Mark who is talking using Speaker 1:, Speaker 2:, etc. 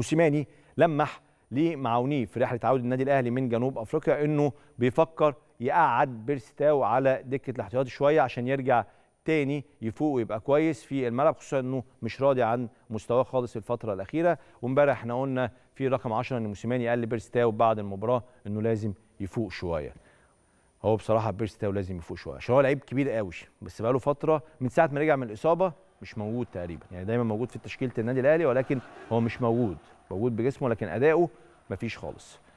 Speaker 1: موسيماني لمح لمعاونيه في رحله عوده النادي الاهلي من جنوب افريقيا انه بيفكر يقعد بيرستاو على دكه الاحتياط شويه عشان يرجع تاني يفوق ويبقى كويس في الملعب خصوصا انه مش راضي عن مستواه خالص الفتره الاخيره وامبارح احنا قلنا في رقم 10 ان موسيماني قال لبيرستاو بعد المباراه انه لازم يفوق شويه هو بصراحه بيرستاو لازم يفوق شويه عشان هو لعيب كبير قوي بس بقاله فتره من ساعه ما رجع من الاصابه مش موجود تقريبا يعني دايما موجود في تشكيله النادي الاهلي ولكن هو مش موجود موجود بجسمه لكن اداؤه مفيش خالص